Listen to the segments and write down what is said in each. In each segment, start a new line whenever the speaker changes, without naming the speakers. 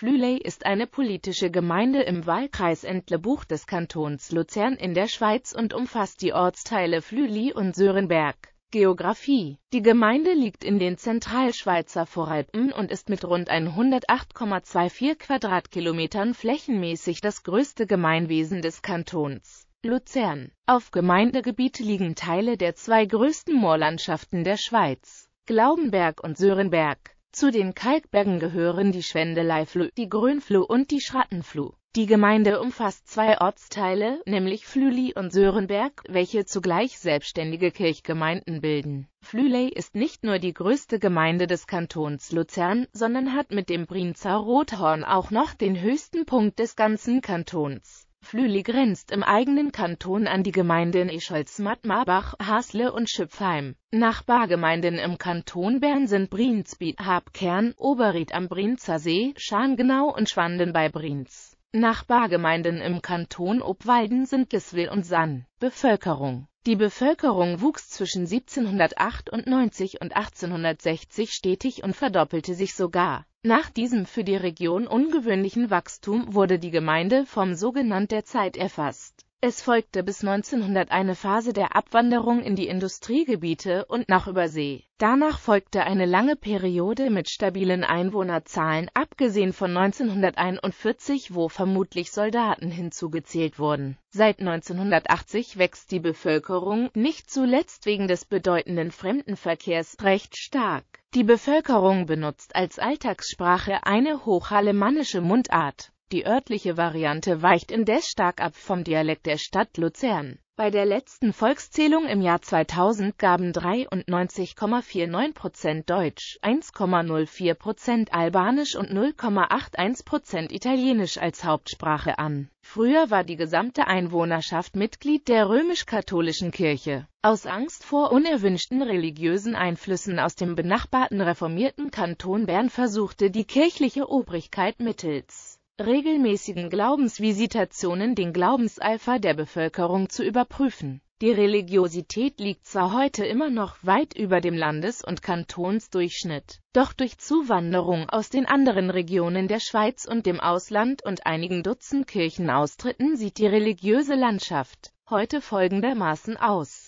Flüley ist eine politische Gemeinde im Wahlkreis Entlebuch des Kantons Luzern in der Schweiz und umfasst die Ortsteile Flüli und Sörenberg. Geografie Die Gemeinde liegt in den Zentralschweizer Voralpen und ist mit rund 108,24 Quadratkilometern flächenmäßig das größte Gemeinwesen des Kantons. Luzern. Auf Gemeindegebiet liegen Teile der zwei größten Moorlandschaften der Schweiz, Glaubenberg und Sörenberg. Zu den Kalkbergen gehören die Schwendeleifluh, die Grönflu und die Schrattenfluh. Die Gemeinde umfasst zwei Ortsteile, nämlich Flüli und Sörenberg, welche zugleich selbstständige Kirchgemeinden bilden. Flüley ist nicht nur die größte Gemeinde des Kantons Luzern, sondern hat mit dem Brienzer Rothorn auch noch den höchsten Punkt des ganzen Kantons. Flüli grenzt im eigenen Kanton an die Gemeinden Escholz-Mattmarbach, Hasle und Schüpfheim. Nachbargemeinden im Kanton Bern sind Brienzbiet, Habkern, Oberried am Brienzer See, Scharngenau und Schwanden bei Brienz. Nachbargemeinden im Kanton Obwalden sind Giswil und Sann. Bevölkerung Die Bevölkerung wuchs zwischen 1798 und 1860 stetig und verdoppelte sich sogar. Nach diesem für die Region ungewöhnlichen Wachstum wurde die Gemeinde vom sogenannten Zeit erfasst es folgte bis 1900 eine Phase der Abwanderung in die Industriegebiete und nach Übersee. Danach folgte eine lange Periode mit stabilen Einwohnerzahlen, abgesehen von 1941, wo vermutlich Soldaten hinzugezählt wurden. Seit 1980 wächst die Bevölkerung, nicht zuletzt wegen des bedeutenden Fremdenverkehrs, recht stark. Die Bevölkerung benutzt als Alltagssprache eine hochalemannische Mundart. Die örtliche Variante weicht indes stark ab vom Dialekt der Stadt Luzern. Bei der letzten Volkszählung im Jahr 2000 gaben 93,49 Prozent Deutsch, 1,04 Prozent Albanisch und 0,81 Prozent Italienisch als Hauptsprache an. Früher war die gesamte Einwohnerschaft Mitglied der römisch-katholischen Kirche. Aus Angst vor unerwünschten religiösen Einflüssen aus dem benachbarten reformierten Kanton Bern versuchte die kirchliche Obrigkeit mittels regelmäßigen Glaubensvisitationen den Glaubenseifer der Bevölkerung zu überprüfen. Die Religiosität liegt zwar heute immer noch weit über dem Landes- und Kantonsdurchschnitt, doch durch Zuwanderung aus den anderen Regionen der Schweiz und dem Ausland und einigen Dutzend Kirchenaustritten sieht die religiöse Landschaft heute folgendermaßen aus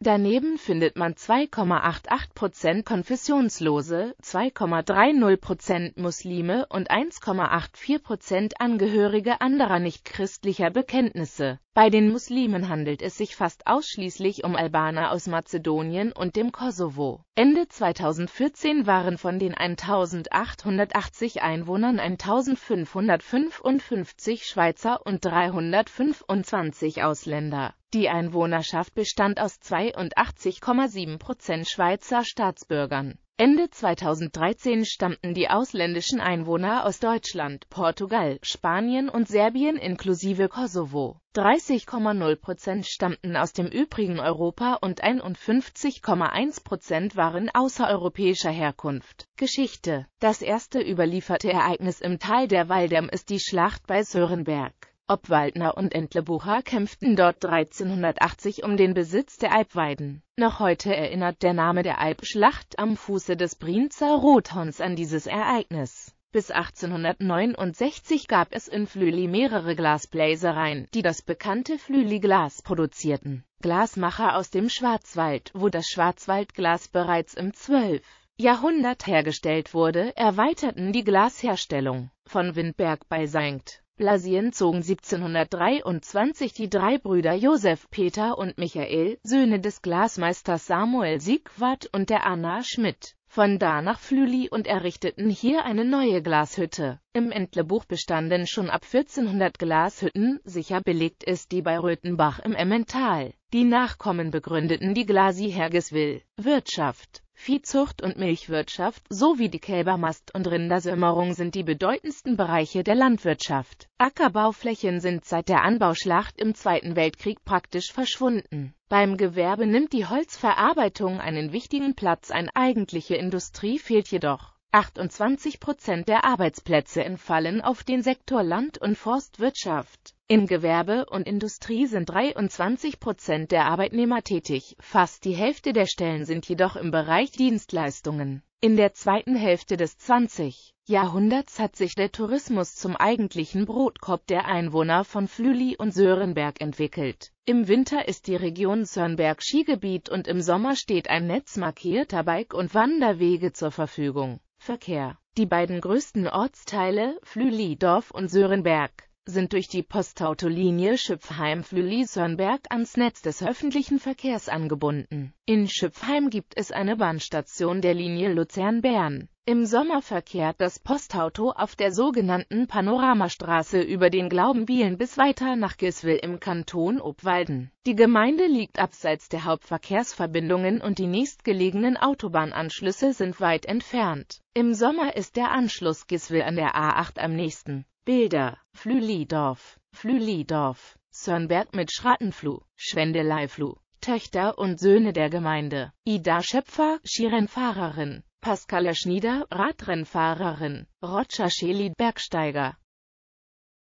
Daneben findet man 2,88% Konfessionslose, 2,30% Muslime und 1,84% Angehörige anderer nichtchristlicher Bekenntnisse. Bei den Muslimen handelt es sich fast ausschließlich um Albaner aus Mazedonien und dem Kosovo. Ende 2014 waren von den 1880 Einwohnern 1555 Schweizer und 325 Ausländer. Die Einwohnerschaft bestand aus 82,7 Prozent Schweizer Staatsbürgern. Ende 2013 stammten die ausländischen Einwohner aus Deutschland, Portugal, Spanien und Serbien inklusive Kosovo. 30,0 Prozent stammten aus dem übrigen Europa und 51,1 Prozent waren außereuropäischer Herkunft. Geschichte Das erste überlieferte Ereignis im Tal der Waldem ist die Schlacht bei Sörenberg. Ob Waldner und Entlebucher kämpften dort 1380 um den Besitz der Alpweiden. Noch heute erinnert der Name der Alpschlacht am Fuße des Brienzer Rothorns an dieses Ereignis. Bis 1869 gab es in Flüli mehrere Glasbläsereien, die das bekannte flüli glas produzierten. Glasmacher aus dem Schwarzwald, wo das Schwarzwaldglas bereits im 12. Jahrhundert hergestellt wurde, erweiterten die Glasherstellung. Von Windberg bei St. Blasien zogen 1723 die drei Brüder Josef, Peter und Michael, Söhne des Glasmeisters Samuel Siegwart und der Anna Schmidt, von da nach Flüli und errichteten hier eine neue Glashütte. Im Entlebuch bestanden schon ab 1400 Glashütten, sicher belegt ist die bei Röthenbach im Emmental. Die Nachkommen begründeten die Glasi Hergeswil Wirtschaft Viehzucht und Milchwirtschaft sowie die Kälbermast- und Rindersämmerung sind die bedeutendsten Bereiche der Landwirtschaft. Ackerbauflächen sind seit der Anbauschlacht im Zweiten Weltkrieg praktisch verschwunden. Beim Gewerbe nimmt die Holzverarbeitung einen wichtigen Platz ein, eigentliche Industrie fehlt jedoch. 28 Prozent der Arbeitsplätze entfallen auf den Sektor Land- und Forstwirtschaft. Im Gewerbe und Industrie sind 23 Prozent der Arbeitnehmer tätig, fast die Hälfte der Stellen sind jedoch im Bereich Dienstleistungen. In der zweiten Hälfte des 20. Jahrhunderts hat sich der Tourismus zum eigentlichen Brotkorb der Einwohner von Flüli und Sörenberg entwickelt. Im Winter ist die Region Sörnberg Skigebiet und im Sommer steht ein Netz markierter Bike- und Wanderwege zur Verfügung. Verkehr. Die beiden größten Ortsteile, Flüli-Dorf und Sörenberg, sind durch die Postautolinie Schöpfheim-Flüeli-Sörnberg ans Netz des öffentlichen Verkehrs angebunden. In Schöpfheim gibt es eine Bahnstation der Linie Luzern-Bern. Im Sommer verkehrt das Postauto auf der sogenannten Panoramastraße über den Glaubenbielen bis weiter nach Giswil im Kanton Obwalden. Die Gemeinde liegt abseits der Hauptverkehrsverbindungen und die nächstgelegenen Autobahnanschlüsse sind weit entfernt. Im Sommer ist der Anschluss Giswil an der A8 am nächsten. Bilder, Flühlidorf, Flühlidorf, Sörnberg mit Schrattenfluh, Schwendeleifluh, Töchter und Söhne der Gemeinde, Ida Schöpfer, Skirennfahrerin, Pascala Schnieder, Radrennfahrerin, Roger Scheli, Bergsteiger,